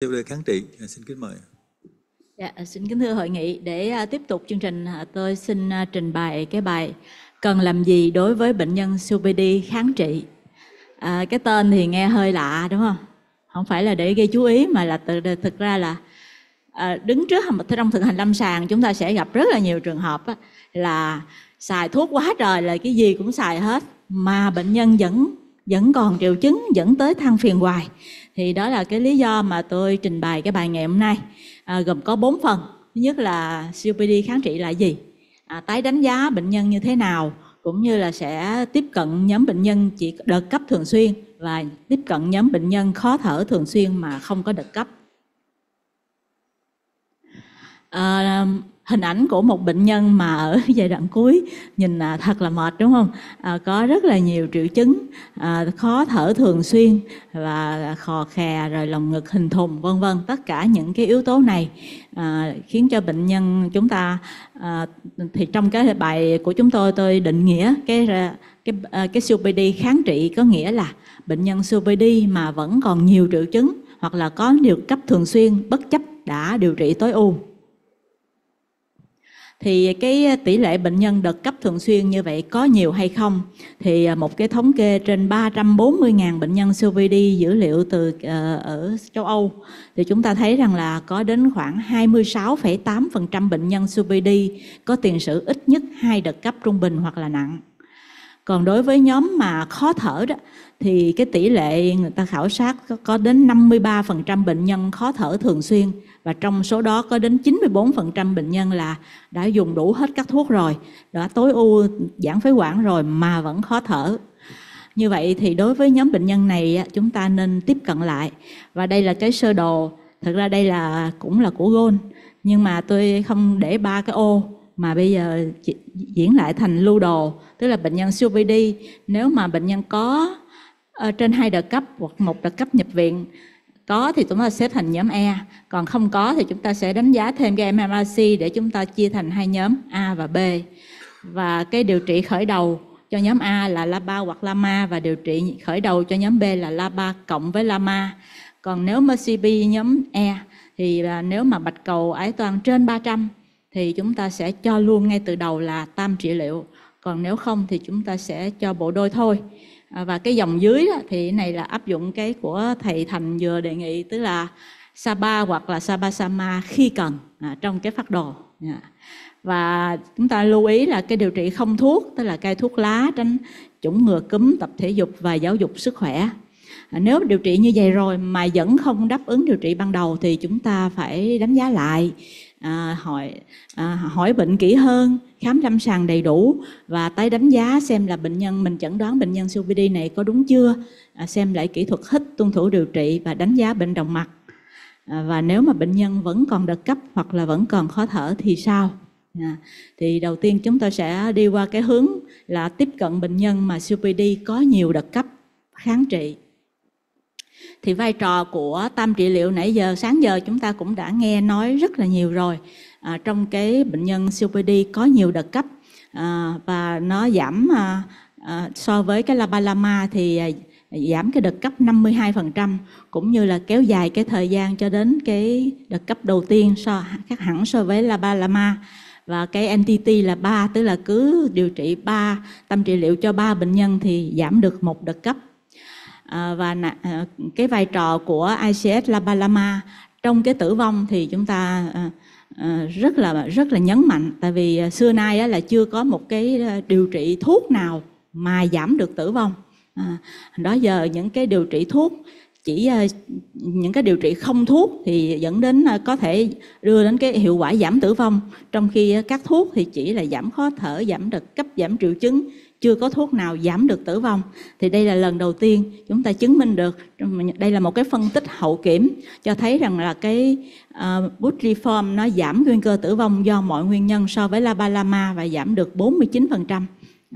tiêu đề kháng trị dạ, xin kính mời Dạ, xin kính thưa hội nghị để à, tiếp tục chương trình à, tôi xin à, trình bày cái bài cần làm gì đối với bệnh nhân COPD kháng trị à, cái tên thì nghe hơi lạ đúng không không phải là để gây chú ý mà là tự, thực ra là à, đứng trước trong thực hành lâm sàng chúng ta sẽ gặp rất là nhiều trường hợp là xài thuốc quá trời là cái gì cũng xài hết mà bệnh nhân vẫn vẫn còn triệu chứng dẫn tới than phiền hoài thì đó là cái lý do mà tôi trình bày cái bài ngày hôm nay à, gồm có bốn phần thứ nhất là COPD kháng trị là gì à, tái đánh giá bệnh nhân như thế nào cũng như là sẽ tiếp cận nhóm bệnh nhân chỉ đợt cấp thường xuyên và tiếp cận nhóm bệnh nhân khó thở thường xuyên mà không có đợt cấp à, hình ảnh của một bệnh nhân mà ở giai đoạn cuối nhìn là thật là mệt đúng không à, có rất là nhiều triệu chứng à, khó thở thường xuyên và khò khè rồi lồng ngực hình thùng vân vân tất cả những cái yếu tố này à, khiến cho bệnh nhân chúng ta à, thì trong cái bài của chúng tôi tôi định nghĩa cái cái à, cái COPD kháng trị có nghĩa là bệnh nhân COPD mà vẫn còn nhiều triệu chứng hoặc là có điều cấp thường xuyên bất chấp đã điều trị tối ưu thì cái à, tỷ lệ bệnh nhân đợt cấp thường xuyên như vậy có nhiều hay không thì à, một cái thống kê trên 340.000 bệnh nhân COPD dữ liệu từ à, ở châu Âu thì chúng ta thấy rằng là có đến khoảng 26,8% bệnh nhân COPD có tiền sử ít nhất hai đợt cấp trung bình hoặc là nặng còn đối với nhóm mà khó thở đó thì cái tỷ lệ người ta khảo sát có đến 53% bệnh nhân khó thở thường xuyên và trong số đó có đến 94% bệnh nhân là đã dùng đủ hết các thuốc rồi, đã tối ưu giãn phế quản rồi mà vẫn khó thở. Như vậy thì đối với nhóm bệnh nhân này chúng ta nên tiếp cận lại và đây là cái sơ đồ, thực ra đây là cũng là của Gold nhưng mà tôi không để ba cái ô mà bây giờ diễn lại thành lưu đồ, tức là bệnh nhân siêu nếu mà bệnh nhân có ờ, trên hai đợt cấp hoặc một đợt cấp nhập viện có thì chúng ta xếp thành nhóm E còn không có thì chúng ta sẽ đánh giá thêm cái MMRC để chúng ta chia thành hai nhóm A và B và cái điều trị khởi đầu cho nhóm A là LABA hoặc LAMA và điều trị khởi đầu cho nhóm B là LABA cộng với LAMA còn nếu MCP nhóm E thì nếu mà bạch cầu ái toàn trên 300 thì chúng ta sẽ cho luôn ngay từ đầu là tam trị liệu còn nếu không thì chúng ta sẽ cho bộ đôi thôi À, và cái dòng dưới đó, thì này là áp dụng cái của thầy thành vừa đề nghị tức là Sapa hoặc là Sapa Sama khi cần à, trong cái phát đồ dạ. và chúng ta lưu ý là cái điều trị không thuốc tức là cai thuốc lá tránh chủng ngừa cúm tập thể dục và giáo dục sức khỏe à, nếu điều trị như vậy rồi mà vẫn không đáp ứng điều trị ban đầu thì chúng ta phải đánh giá lại à, hỏi à, hỏi bệnh kỹ hơn khám lâm sàng đầy đủ và tái đánh giá xem là bệnh nhân mình chẩn đoán bệnh nhân COPD này có đúng chưa à, xem lại kỹ thuật hít tuân thủ điều trị và đánh giá bệnh động mạch à, và nếu mà bệnh nhân vẫn còn đợt cấp hoặc là vẫn còn khó thở thì sao À, thì đầu tiên chúng ta sẽ đi qua cái hướng là tiếp cận bệnh nhân mà COPD có nhiều đợt cấp kháng trị thì vai trò của tam trị liệu nãy giờ sáng giờ chúng ta cũng đã nghe nói rất là nhiều rồi à, trong cái bệnh nhân COPD có nhiều đợt cấp à, và nó giảm à, à, so với cái labalama thì à, giảm cái đợt cấp 52% cũng như là kéo dài cái thời gian cho đến cái đợt cấp đầu tiên so khác hẳn so với labalama và cái NTT là 3 tức là cứ điều trị 3 tâm trị liệu cho 3 bệnh nhân thì giảm được một đợt cấp Ờ, và ờ, cái vai trò của ICS La Palama trong cái tử vong thì chúng ta ờ, rất là rất là nhấn mạnh tại vì xưa nay là chưa có một cái điều trị thuốc nào mà giảm được tử vong đó giờ những cái điều trị thuốc chỉ những cái điều trị không thuốc thì dẫn đến có thể đưa đến cái hiệu quả giảm tử vong trong khi các thuốc thì chỉ là giảm khó thở giảm đợt cấp giảm triệu chứng chưa có thuốc nào giảm được tử vong thì đây là lần đầu tiên chúng ta chứng minh được đây là một cái phân tích hậu kiểm cho thấy rằng là cái uh, ờ, butriform nó giảm nguy cơ tử vong do mọi nguyên nhân so với labalama và giảm được 49%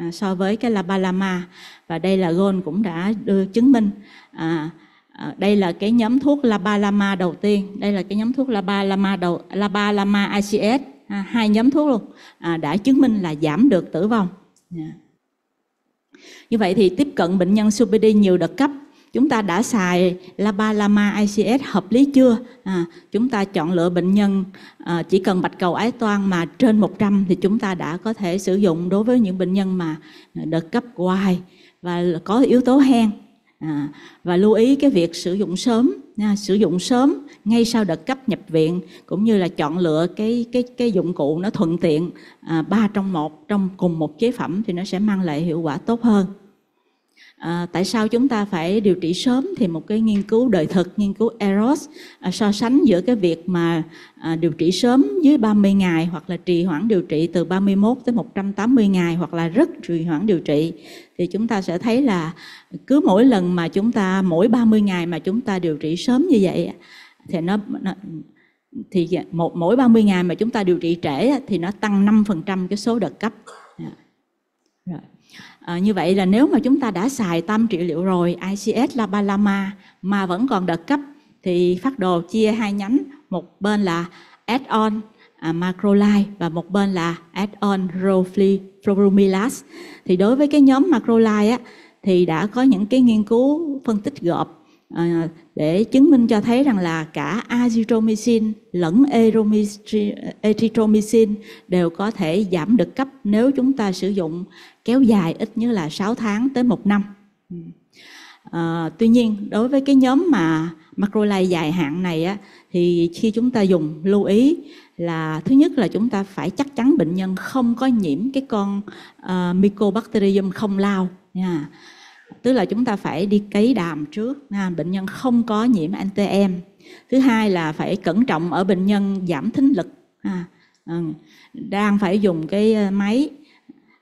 à, so với cái labalama và đây là Gold cũng đã đưa chứng minh à, à, đây là cái nhóm thuốc labalama đầu tiên đây là cái nhóm thuốc labalama đầu labalama ICS à, hai nhóm thuốc luôn à, đã chứng minh là giảm được tử vong yeah. Dạ. Như vậy thì tiếp cận bệnh nhân COPD nhiều đợt cấp chúng ta đã xài Labalama ICS hợp lý chưa? À, chúng ta chọn lựa bệnh nhân à, chỉ cần bạch cầu ái toan mà trên 100 thì chúng ta đã có thể sử dụng đối với những bệnh nhân mà đợt cấp hoài và có yếu tố hen à, và lưu ý cái việc sử dụng sớm nha, sử dụng sớm ngay sau đợt cấp nhập viện cũng như là chọn lựa cái cái cái dụng cụ nó thuận tiện à, ba à, trong một trong cùng một chế phẩm thì nó sẽ mang lại hiệu quả tốt hơn à, tại sao chúng ta phải điều trị sớm thì một cái nghiên cứu đời thực nghiên cứu eros à, so sánh giữa cái việc mà à, điều trị sớm dưới 30 ngày hoặc là trì hoãn điều trị từ 31 tới 180 ngày hoặc là rất trì hoãn điều trị thì chúng ta sẽ thấy là cứ mỗi lần mà chúng ta mỗi 30 ngày mà chúng ta điều trị sớm như vậy thì nó, nó thì một mỗi 30 ngày mà chúng ta điều trị trễ thì nó tăng 5% cái số đợt cấp. Dạ. Rồi. À, như vậy là nếu mà chúng ta đã xài tâm trị liệu rồi, ICS là balama mà vẫn còn đợt cấp thì phát đồ chia hai nhánh, một bên là add-on à, macrolide và một bên là add-on roflumilast. Thì đối với cái nhóm macrolide á, thì đã có những cái nghiên cứu phân tích gộp Ờ, để chứng minh cho thấy rằng là cả azithromycin lẫn erythromycin đều có thể giảm được cấp nếu chúng ta sử dụng kéo dài ít nhất là 6 tháng tới 1 năm. À, tuy nhiên đối với cái nhóm mà macrolide dài hạn này á, thì khi chúng ta dùng lưu ý là thứ nhất là chúng ta phải chắc chắn bệnh nhân không có nhiễm cái con uh, Mycobacterium không lao. Yeah tức là chúng ta phải đi cấy đàm trước ha, bệnh nhân không có nhiễm antm thứ hai là phải cẩn trọng ở bệnh nhân giảm thính lực ha, ờ, đang phải dùng cái ờ, máy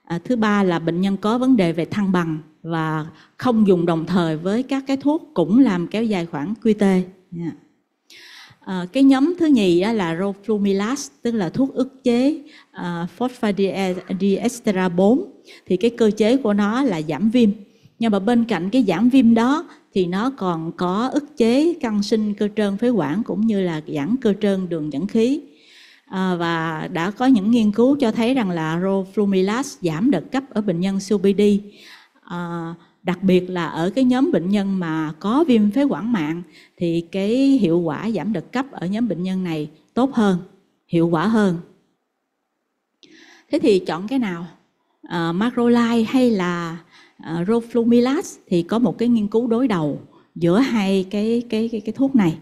à, thứ ba là bệnh nhân có vấn đề về thăng bằng và không dùng đồng thời với các cái thuốc cũng làm kéo dài khoảng QT yeah. à, ờ, cái nhóm thứ nhì á, là roflumilast tức là thuốc ức chế à, phosphodiester 4 thì cái cơ chế của nó là giảm viêm nhưng mà bên cạnh cái giảm viêm đó thì nó còn có ức chế căng sinh cơ trơn phế quản cũng như là giãn cơ trơn đường dẫn khí à, và đã có những nghiên cứu cho thấy rằng là roflumilast giảm đợt cấp ở bệnh nhân COPD à, đặc biệt là ở cái nhóm bệnh nhân mà có viêm phế quản mạng thì cái hiệu quả giảm đợt cấp ở nhóm bệnh nhân này tốt hơn hiệu quả hơn thế thì chọn cái nào à, macrolide hay là uh, roflumilast thì có một cái nghiên cứu đối đầu giữa hai cái cái cái, cái thuốc này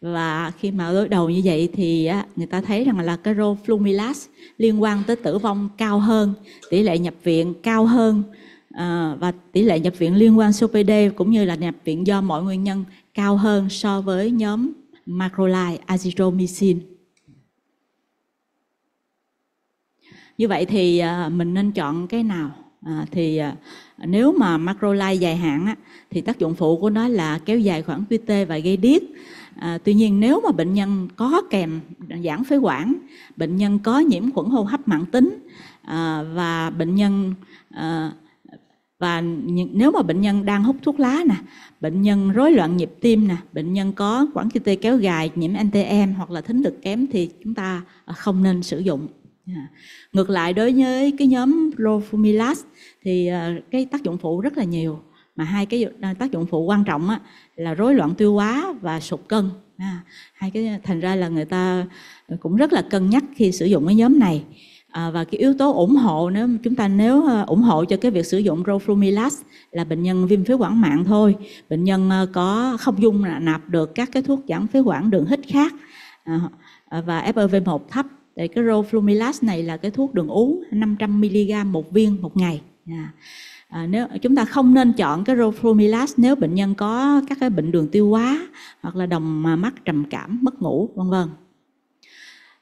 và khi mà đối đầu như vậy thì người ta thấy rằng là cái roflumilast liên quan tới tử vong cao hơn, tỷ lệ nhập viện cao hơn ờ, và tỷ lệ nhập viện liên quan COPD cũng như là nhập viện do mọi nguyên nhân cao hơn so với nhóm macrolide azithromycin. Như vậy thì ờ, mình nên chọn cái nào? thì nếu mà macrolide dài hạn á, thì tác dụng phụ của nó là kéo dài khoảng QT và gây điếc. À, tuy nhiên nếu mà bệnh nhân có kèm giãn phế quản, bệnh nhân có nhiễm khuẩn hô hấp mạng tính à, và bệnh nhân à, và nếu mà bệnh nhân đang hút thuốc lá nè, bệnh nhân rối loạn nhịp tim nè, bệnh nhân có quản QT kéo dài, nhiễm NTM hoặc là thính lực kém thì chúng ta không nên sử dụng. Dạ. Ngược lại đối với cái nhóm Rofumilas thì ờ, cái tác dụng phụ rất là nhiều mà hai cái ờ, tác dụng phụ quan trọng á, là rối loạn tiêu hóa và sụt cân à, hai cái thành ra là người ta cũng rất là cân nhắc khi sử dụng cái nhóm này à, và cái yếu tố ủng hộ nếu chúng ta nếu ờ, ủng hộ cho cái việc sử dụng roflumilast là bệnh nhân viêm phế quản mạng thôi bệnh nhân có không dung nạp được các cái thuốc giãn phế quản đường hít khác à, và FEV1 thấp để cái roflumilast này là cái thuốc đường uống 500mg một viên một ngày. À, à, nếu chúng ta không nên chọn cái roflumilast nếu bệnh nhân có các cái bệnh đường tiêu hóa hoặc là đồng mắt trầm cảm mất ngủ vân vân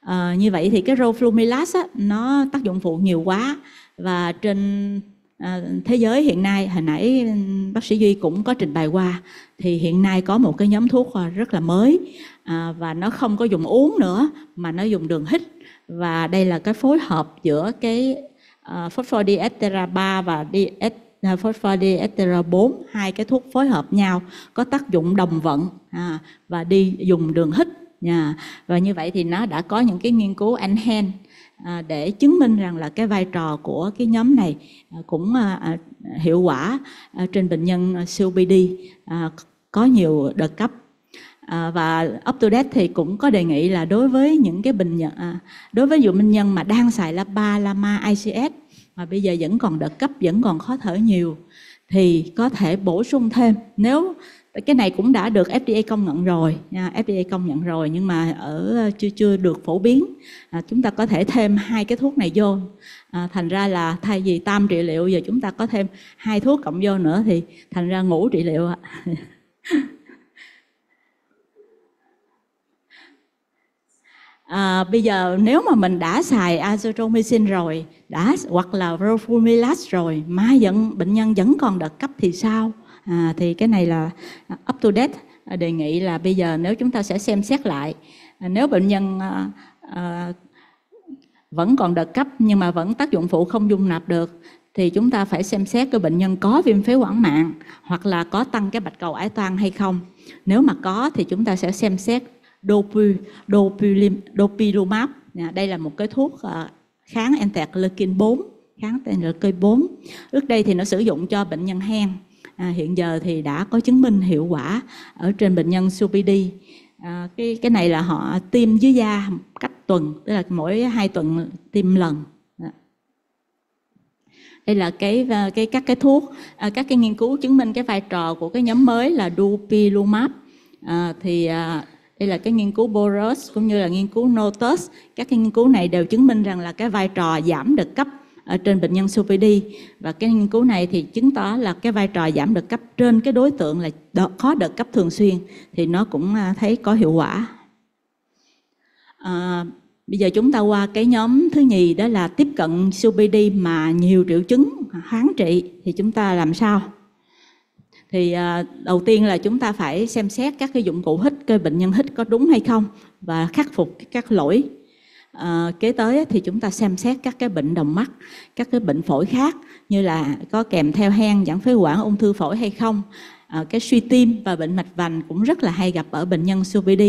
à, như vậy thì cái roflumilast á, nó tác dụng phụ nhiều quá và trên à, thế giới hiện nay hồi nãy bác sĩ duy cũng có trình bày qua thì hiện nay có một cái nhóm thuốc à, rất là mới à, và nó không có dùng uống nữa mà nó dùng đường hít và đây là cái phối hợp giữa cái uh, ờ, phosphodiestera 3 và diest ờ, phosphodiestera 4 hai cái thuốc phối hợp nhau có tác dụng đồng vận à, và đi dùng đường hít à, và như vậy thì nó đã có những cái nghiên cứu enhan e à, để chứng minh rằng là cái vai trò của cái nhóm này à, cũng à, à hiệu quả à, trên bệnh nhân siêu BD à, có nhiều đợt cấp à, và up to date thì cũng có đề nghị là đối với những cái bình nhận à, đối với dụ minh nhân mà đang xài lapa lama ics mà bây giờ vẫn còn đợt cấp vẫn còn khó thở nhiều thì có thể bổ sung thêm nếu cái này cũng đã được FDA công nhận rồi, nha, FDA công nhận rồi nhưng mà ở ờ, chưa chưa được phổ biến, à, chúng ta có thể thêm hai cái thuốc này vô, à, thành ra là thay vì tam trị liệu giờ chúng ta có thêm hai thuốc cộng vô nữa thì thành ra ngủ trị liệu ạ. à, bây giờ nếu mà mình đã xài azithromycin rồi đã hoặc là rofumilat rồi mà vẫn bệnh nhân vẫn còn đợt cấp thì sao à, thì cái này là up to date đề nghị là bây giờ nếu chúng ta sẽ xem xét lại à, nếu bệnh nhân à, à, vẫn còn đợt cấp nhưng mà vẫn tác dụng phụ không dung nạp được thì chúng ta phải xem xét cái bệnh nhân có viêm phế quản mạng hoặc là có tăng cái bạch cầu ái toan hay không. Nếu mà có thì chúng ta sẽ xem xét Dopilim, dopulim, dopirumab. Dạ, đây là một cái thuốc ờ, kháng interleukin 4, kháng interleukin 4. ước đây thì nó sử dụng cho bệnh nhân hen. À, hiện giờ thì đã có chứng minh hiệu quả ở trên bệnh nhân COPD. À, ờ, cái cái này là họ tiêm dưới da cách tuần, tức là mỗi hai tuần tiêm lần dạ. đây là cái ờ, cái các cái thuốc các cái nghiên cứu chứng minh cái vai trò của cái nhóm mới là dupilumab à, thì à, đây là cái nghiên cứu Boros cũng như là nghiên cứu Notus. Các cái nghiên cứu này đều chứng minh rằng là cái vai trò giảm được cấp ở trên bệnh nhân COPD và cái nghiên cứu này thì chứng tỏ là cái vai trò giảm được cấp trên cái đối tượng là đợt, khó đợt cấp thường xuyên thì nó cũng à, thấy có hiệu quả. À, bây giờ chúng ta qua cái nhóm thứ nhì đó là tiếp cận COPD mà nhiều triệu chứng kháng trị thì chúng ta làm sao? thì à, đầu tiên là chúng ta phải xem xét các cái dụng cụ hít cơ bệnh nhân hít có đúng hay không và khắc phục các lỗi à, kế tới thì chúng ta xem xét các cái bệnh đồng mắt các cái bệnh phổi khác như là có kèm theo hen giãn phế quản ung thư phổi hay không à, cái suy tim và bệnh mạch vành cũng rất là hay gặp ở bệnh nhân COPD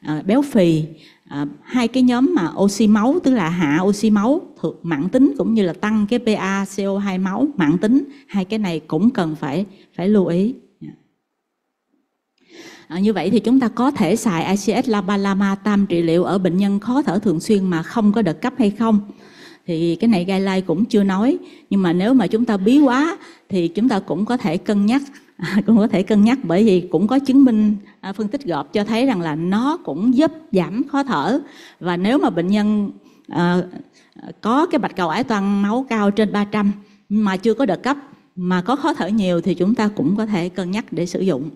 à, béo phì à, hai cái nhóm mà oxy máu tức là hạ oxy máu thuộc mãn tính cũng như là tăng cái PA CO2 máu mãn tính hai cái này cũng cần phải phải lưu ý À, như vậy thì chúng ta có thể xài ICS Labalama tam trị liệu ở bệnh nhân khó thở thường xuyên mà không có đợt cấp hay không? Thì cái này guideline cũng chưa nói, nhưng mà nếu mà chúng ta bí quá thì chúng ta cũng có thể cân nhắc cũng có thể cân nhắc bởi vì cũng có chứng minh à, phân tích gộp cho thấy rằng là nó cũng giúp giảm khó thở và nếu mà bệnh nhân à, có cái bạch cầu ái toan máu cao trên 300 mà chưa có đợt cấp mà có khó thở nhiều thì chúng ta cũng có thể cân nhắc để sử dụng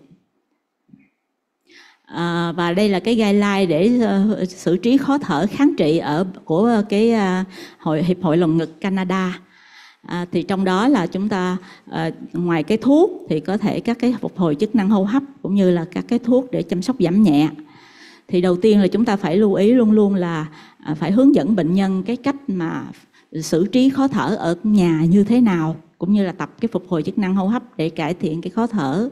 à, và đây là cái guideline để uh, xử trí khó thở kháng trị ở của cái uh, hội hiệp hội lồng ngực Canada À, thì trong đó là chúng ta à, ngoài cái thuốc thì có thể các cái phục hồi chức năng hô hấp cũng như là các cái thuốc để chăm sóc giảm nhẹ. Thì đầu tiên là chúng ta phải lưu ý luôn luôn là à, phải hướng dẫn bệnh nhân cái cách mà xử trí khó thở ở nhà như thế nào cũng như là tập cái phục hồi chức năng hô hấp để cải thiện cái khó thở.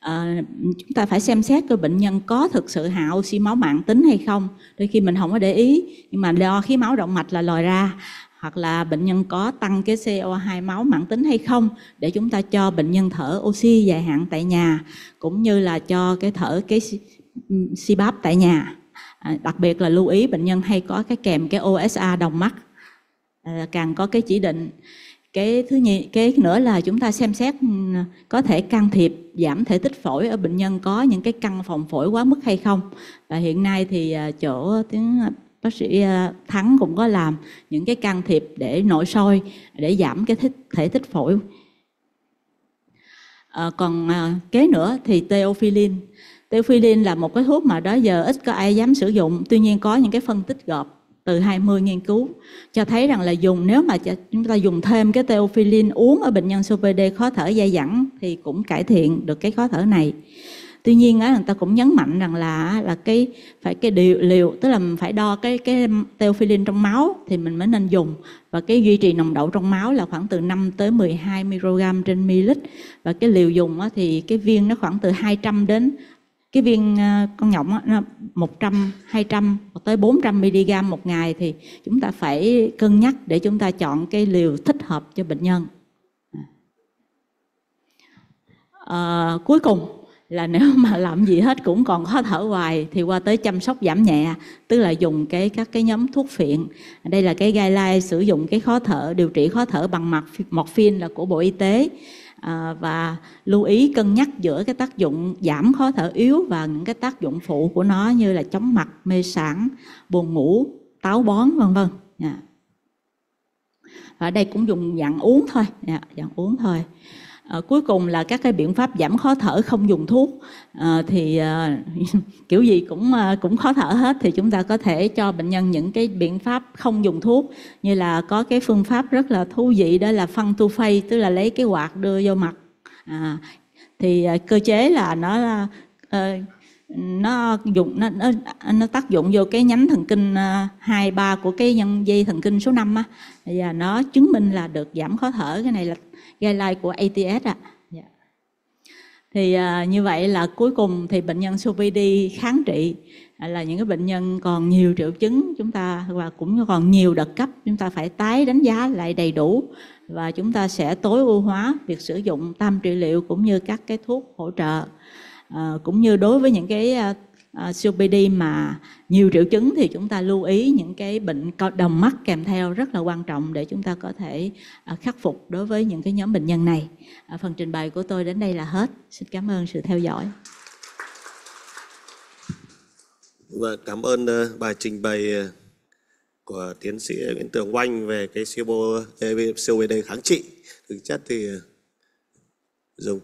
À, chúng ta phải xem xét cái bệnh nhân có thực sự hạo oxy máu mạng tính hay không đôi khi mình không có để ý nhưng mà do khí máu động mạch là lòi ra hoặc là bệnh nhân có tăng cái CO2 máu mãn tính hay không để chúng ta cho bệnh nhân thở oxy dài hạn tại nhà cũng như là cho cái thở cái CPAP tại nhà. À, đặc biệt là lưu ý bệnh nhân hay có cái kèm cái OSA đồng mắt à, càng có cái chỉ định cái thứ nhì cái nữa là chúng ta xem xét ừ, có thể can thiệp giảm thể tích phổi ở bệnh nhân có những cái căn phòng phổi quá mức hay không và hiện nay thì à, chỗ tiếng bác sĩ à, Thắng cũng có làm những cái can thiệp để nội soi để giảm cái thích, thể tích phổi à, còn à, kế nữa thì teophilin teophilin là một cái thuốc mà đó giờ ít có ai dám sử dụng tuy nhiên có những cái phân tích gộp từ 20 nghiên cứu cho thấy rằng là dùng nếu mà chúng ta dùng thêm cái teophilin uống ở bệnh nhân COPD khó thở dai dẳng thì cũng cải thiện được cái khó thở này tuy nhiên á người ta cũng nhấn mạnh rằng là là cái phải cái điều liệu tức là phải đo cái cái teofilin trong máu thì mình mới nên dùng và cái duy trì nồng độ trong máu là khoảng từ 5 tới 12 microgram trên ml và cái liều dùng á, thì cái viên nó khoảng từ 200 đến cái viên ờ, con nhộng á, nó 100, 200 tới 400 mg một ngày thì chúng ta phải cân nhắc để chúng ta chọn cái liều thích hợp cho bệnh nhân. À, ờ, cuối cùng là nếu mà làm gì hết cũng còn khó thở hoài thì qua tới chăm sóc giảm nhẹ tức là dùng cái các cái nhóm thuốc phiện đây là cái guideline sử dụng cái khó thở điều trị khó thở bằng mặt morphine là của bộ y tế à, và lưu ý cân nhắc giữa cái tác dụng giảm khó thở yếu và những cái tác dụng phụ của nó như là chóng mặt mê sản buồn ngủ táo bón vân vân yeah. Dạ. ở đây cũng dùng dạng uống thôi yeah, dạ, dạng uống thôi À, cuối cùng là các cái biện pháp giảm khó thở không dùng thuốc à, thì à, kiểu gì cũng à, cũng khó thở hết thì chúng ta có thể cho bệnh nhân những cái biện pháp không dùng thuốc như là có cái phương pháp rất là thú vị đó là phân tu phay tức là lấy cái quạt đưa vô mặt à, thì à, cơ chế là nó à, nó dụng nó, nó nó tác dụng vô cái nhánh thần kinh hai ba của cái nhân dây thần kinh số 5 á và nó chứng minh là được giảm khó thở cái này là guideline của ATS ạ. À. Thì à, như vậy là cuối cùng thì bệnh nhân COPD kháng trị à, là những cái bệnh nhân còn nhiều triệu chứng chúng ta và cũng còn nhiều đợt cấp chúng ta phải tái đánh giá lại đầy đủ và chúng ta sẽ tối ưu hóa việc sử dụng tam trị liệu cũng như các cái thuốc hỗ trợ à, cũng như đối với những cái à, Ờ, uh, COPD mà nhiều triệu chứng thì chúng ta lưu ý những cái bệnh đồng mắt kèm theo rất là quan trọng để chúng ta có thể ờ, khắc phục đối với những cái nhóm bệnh nhân này. Ờ, phần trình bày của tôi đến đây là hết. Xin cảm ơn sự theo dõi. Và vâng, cảm ơn bài trình bày của tiến sĩ Nguyễn Tường Oanh về cái COPD kháng trị. Thực chất thì dùng